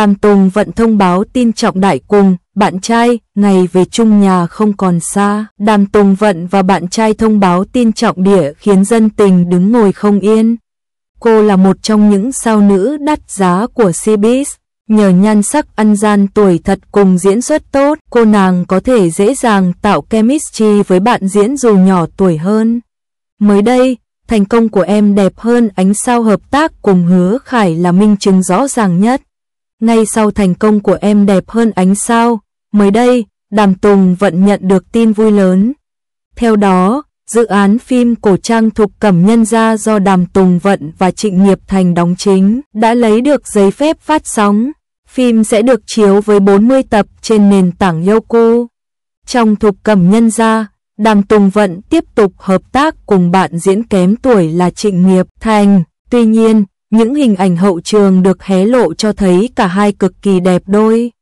Đàm Tùng Vận thông báo tin Trọng Đại cùng bạn trai, ngày về chung nhà không còn xa. Đàm Tùng Vận và bạn trai thông báo tin Trọng Địa khiến dân tình đứng ngồi không yên. Cô là một trong những sao nữ đắt giá của CBS Nhờ nhan sắc ăn gian tuổi thật cùng diễn xuất tốt, cô nàng có thể dễ dàng tạo chemistry với bạn diễn dù nhỏ tuổi hơn. Mới đây, thành công của em đẹp hơn ánh sao hợp tác cùng hứa khải là minh chứng rõ ràng nhất ngay sau thành công của em đẹp hơn ánh sao, mới đây, Đàm Tùng vẫn nhận được tin vui lớn. Theo đó, dự án phim cổ trang thuộc Cẩm Nhân Gia do Đàm Tùng Vận và Trịnh Nghiệp Thành đóng chính đã lấy được giấy phép phát sóng. Phim sẽ được chiếu với 40 tập trên nền tảng Yoku. Trong thuộc Cẩm Nhân Gia, Đàm Tùng Vận tiếp tục hợp tác cùng bạn diễn kém tuổi là Trịnh Nghiệp Thành. Tuy nhiên, những hình ảnh hậu trường được hé lộ cho thấy cả hai cực kỳ đẹp đôi.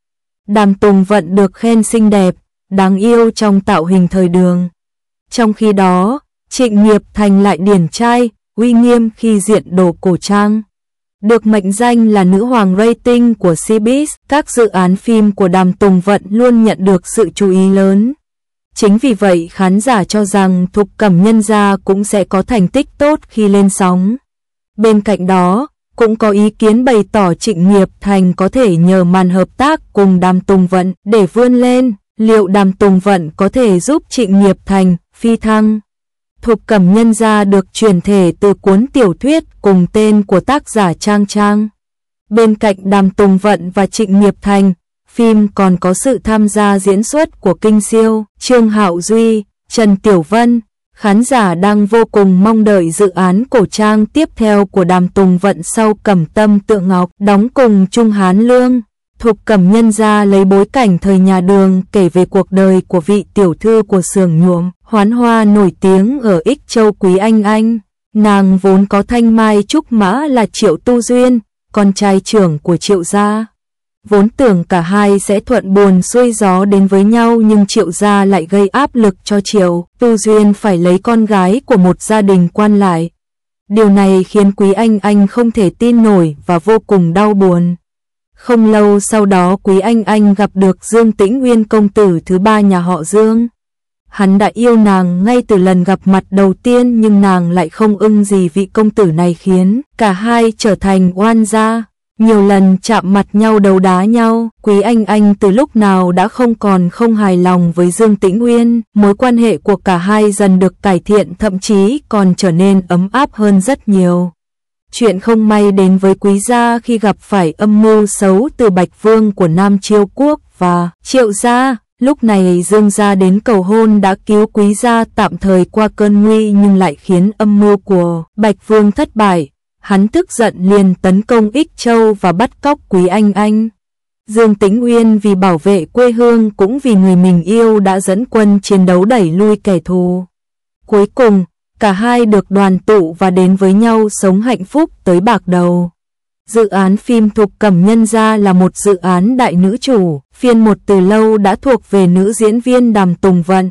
Đàm Tùng Vận được khen xinh đẹp, đáng yêu trong tạo hình thời đường. Trong khi đó, Trịnh Nghiệp Thành lại điển trai, uy nghiêm khi diện đồ cổ trang. Được mệnh danh là nữ hoàng rating của CBS, các dự án phim của Đàm Tùng Vận luôn nhận được sự chú ý lớn. Chính vì vậy khán giả cho rằng Thục Cẩm Nhân Gia cũng sẽ có thành tích tốt khi lên sóng. Bên cạnh đó, cũng có ý kiến bày tỏ Trịnh Nghiệp Thành có thể nhờ màn hợp tác cùng Đàm Tùng Vận để vươn lên, liệu Đàm Tùng Vận có thể giúp Trịnh Nghiệp Thành phi thăng? Thục Cẩm Nhân Gia được truyền thể từ cuốn tiểu thuyết cùng tên của tác giả Trang Trang. Bên cạnh Đàm Tùng Vận và Trịnh Nghiệp Thành, phim còn có sự tham gia diễn xuất của Kinh Siêu, Trương Hạo Duy, Trần Tiểu Vân, Khán giả đang vô cùng mong đợi dự án cổ trang tiếp theo của Đàm Tùng Vận sau Cẩm Tâm Tượng Ngọc đóng cùng Trung Hán Lương. Thục Cẩm Nhân ra lấy bối cảnh thời nhà đường kể về cuộc đời của vị tiểu thư của sườn nhuộm, hoán hoa nổi tiếng ở Ích Châu Quý Anh Anh. Nàng vốn có thanh mai trúc mã là Triệu Tu Duyên, con trai trưởng của Triệu Gia. Vốn tưởng cả hai sẽ thuận buồn xuôi gió đến với nhau nhưng triệu gia lại gây áp lực cho triệu, tu duyên phải lấy con gái của một gia đình quan lại. Điều này khiến Quý Anh Anh không thể tin nổi và vô cùng đau buồn. Không lâu sau đó Quý Anh Anh gặp được Dương Tĩnh Nguyên công tử thứ ba nhà họ Dương. Hắn đã yêu nàng ngay từ lần gặp mặt đầu tiên nhưng nàng lại không ưng gì vị công tử này khiến cả hai trở thành oan gia. Nhiều lần chạm mặt nhau đầu đá nhau, Quý Anh Anh từ lúc nào đã không còn không hài lòng với Dương Tĩnh Uyên, mối quan hệ của cả hai dần được cải thiện thậm chí còn trở nên ấm áp hơn rất nhiều. Chuyện không may đến với Quý Gia khi gặp phải âm mưu xấu từ Bạch Vương của Nam Chiêu Quốc và Triệu Gia, lúc này Dương Gia đến cầu hôn đã cứu Quý Gia tạm thời qua cơn nguy nhưng lại khiến âm mưu của Bạch Vương thất bại hắn tức giận liền tấn công Ích Châu và bắt cóc Quý Anh Anh. Dương Tĩnh Uyên vì bảo vệ quê hương cũng vì người mình yêu đã dẫn quân chiến đấu đẩy lui kẻ thù. Cuối cùng, cả hai được đoàn tụ và đến với nhau sống hạnh phúc tới bạc đầu. Dự án phim thuộc Cẩm Nhân Gia là một dự án đại nữ chủ, phiên một từ lâu đã thuộc về nữ diễn viên Đàm Tùng Vận.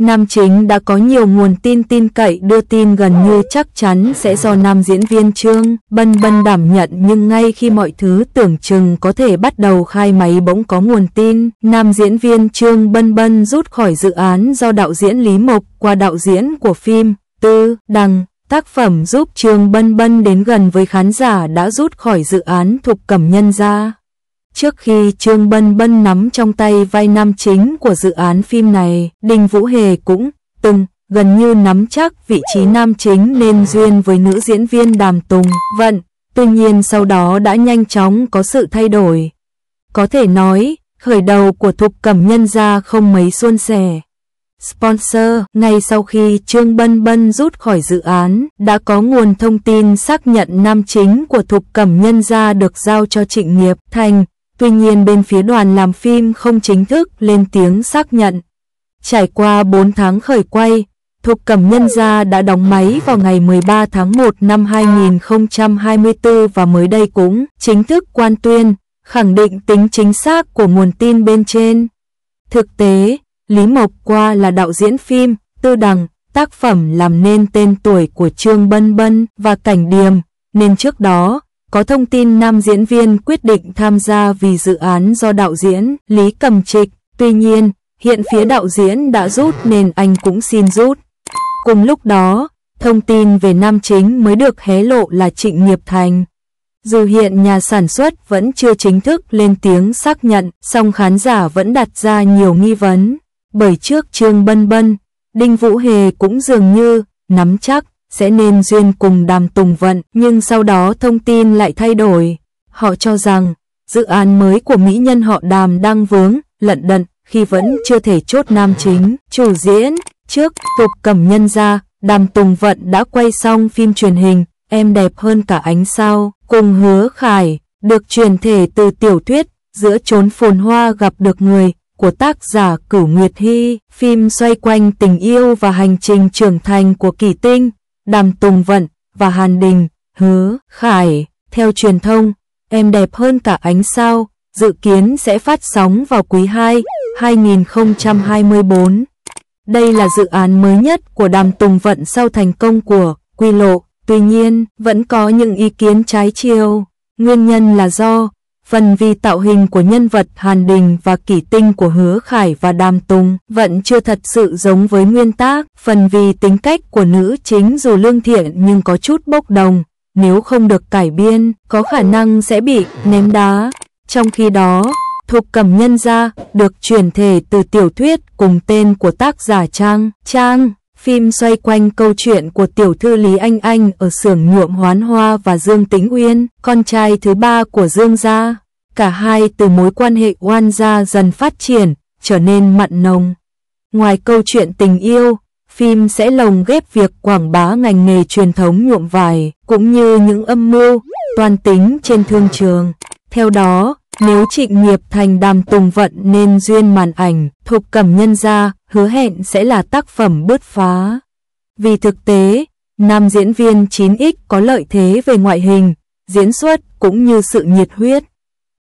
Nam chính đã có nhiều nguồn tin tin cậy đưa tin gần như chắc chắn sẽ do nam diễn viên Trương Bân Bân đảm nhận nhưng ngay khi mọi thứ tưởng chừng có thể bắt đầu khai máy bỗng có nguồn tin, nam diễn viên Trương Bân Bân rút khỏi dự án do đạo diễn Lý Mộc qua đạo diễn của phim Tư Đằng. Tác phẩm giúp Trương Bân Bân đến gần với khán giả đã rút khỏi dự án thuộc Cẩm Nhân ra. Trước khi Trương Bân Bân nắm trong tay vai nam chính của dự án phim này, Đinh Vũ Hề cũng từng gần như nắm chắc vị trí nam chính nên duyên với nữ diễn viên Đàm Tùng Vận. Tuy nhiên sau đó đã nhanh chóng có sự thay đổi. Có thể nói, khởi đầu của Thục Cẩm Nhân ra không mấy suôn sẻ. Sponsor, ngay sau khi Trương Bân Bân rút khỏi dự án, đã có nguồn thông tin xác nhận nam chính của Thục Cẩm Nhân ra được giao cho Trịnh Nghiệp Thành, Tuy nhiên bên phía đoàn làm phim không chính thức lên tiếng xác nhận. Trải qua 4 tháng khởi quay, Thục Cẩm Nhân Gia đã đóng máy vào ngày 13 tháng 1 năm 2024 và mới đây cũng chính thức quan tuyên, khẳng định tính chính xác của nguồn tin bên trên. Thực tế, Lý Mộc Qua là đạo diễn phim, tư đằng, tác phẩm làm nên tên tuổi của Trương Bân Bân và Cảnh Điềm, nên trước đó, có thông tin nam diễn viên quyết định tham gia vì dự án do đạo diễn Lý Cầm Trịch. Tuy nhiên, hiện phía đạo diễn đã rút nên anh cũng xin rút. Cùng lúc đó, thông tin về nam chính mới được hé lộ là Trịnh Nghiệp Thành. Dù hiện nhà sản xuất vẫn chưa chính thức lên tiếng xác nhận, song khán giả vẫn đặt ra nhiều nghi vấn. Bởi trước Trương Bân Bân, Đinh Vũ Hề cũng dường như nắm chắc sẽ nên duyên cùng đàm tùng vận, nhưng sau đó thông tin lại thay đổi. Họ cho rằng, dự án mới của mỹ nhân họ đàm đang vướng, lận đận, khi vẫn chưa thể chốt nam chính, chủ diễn. Trước, tục cẩm nhân ra, đàm tùng vận đã quay xong phim truyền hình, em đẹp hơn cả ánh sao, cùng hứa khải, được truyền thể từ tiểu thuyết, giữa chốn phồn hoa gặp được người, của tác giả Cửu Nguyệt Hy, phim xoay quanh tình yêu và hành trình trưởng thành của kỳ tinh, Đàm Tùng Vận và Hàn Đình, Hứa, Khải. Theo truyền thông, Em đẹp hơn cả ánh sao, dự kiến sẽ phát sóng vào quý 2, 2024. Đây là dự án mới nhất của Đàm Tùng Vận sau thành công của Quy Lộ, tuy nhiên vẫn có những ý kiến trái chiều. Nguyên nhân là do phần vì tạo hình của nhân vật Hàn Đình và kỷ tinh của Hứa Khải và Đàm Tùng vẫn chưa thật sự giống với nguyên tác, phần vì tính cách của nữ chính dù lương thiện nhưng có chút bốc đồng, nếu không được cải biên, có khả năng sẽ bị ném đá. Trong khi đó, Thục Cẩm Nhân Gia được chuyển thể từ tiểu thuyết cùng tên của tác giả Trang. Trang Phim xoay quanh câu chuyện của tiểu thư Lý Anh Anh ở xưởng nhuộm hoán hoa và Dương Tính Uyên, con trai thứ ba của Dương Gia. Cả hai từ mối quan hệ oan gia dần phát triển, trở nên mặn nồng. Ngoài câu chuyện tình yêu, phim sẽ lồng ghép việc quảng bá ngành nghề truyền thống nhuộm vải, cũng như những âm mưu, toàn tính trên thương trường. Theo đó, nếu trịnh nghiệp thành đàm tùng vận nên duyên màn ảnh, thuộc cẩm nhân gia, hứa hẹn sẽ là tác phẩm bứt phá. Vì thực tế, nam diễn viên 9X có lợi thế về ngoại hình, diễn xuất cũng như sự nhiệt huyết.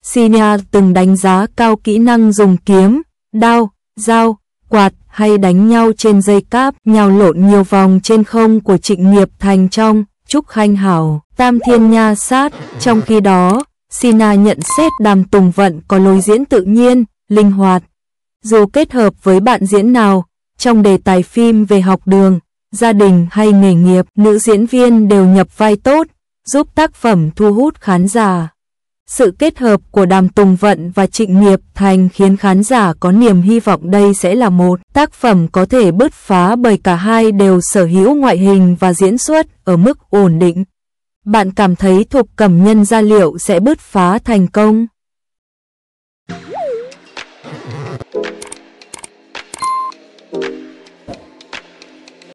Sinia từng đánh giá cao kỹ năng dùng kiếm, đao, dao, quạt hay đánh nhau trên dây cáp, nhào lộn nhiều vòng trên không của trịnh nghiệp thành trong Trúc Khanh Hảo, Tam Thiên Nha Sát. Trong khi đó, Sina nhận xét đàm tùng vận có lối diễn tự nhiên, linh hoạt. Dù kết hợp với bạn diễn nào, trong đề tài phim về học đường, gia đình hay nghề nghiệp, nữ diễn viên đều nhập vai tốt, giúp tác phẩm thu hút khán giả. Sự kết hợp của Đàm Tùng Vận và Trịnh Nghiệp Thành khiến khán giả có niềm hy vọng đây sẽ là một tác phẩm có thể bứt phá bởi cả hai đều sở hữu ngoại hình và diễn xuất ở mức ổn định bạn cảm thấy thuộc cẩm nhân gia liệu sẽ bứt phá thành công.